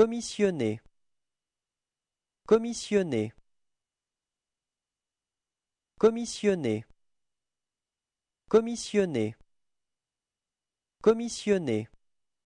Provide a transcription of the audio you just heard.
Commissionné Commissionné Commissionné Commissionné Commissionné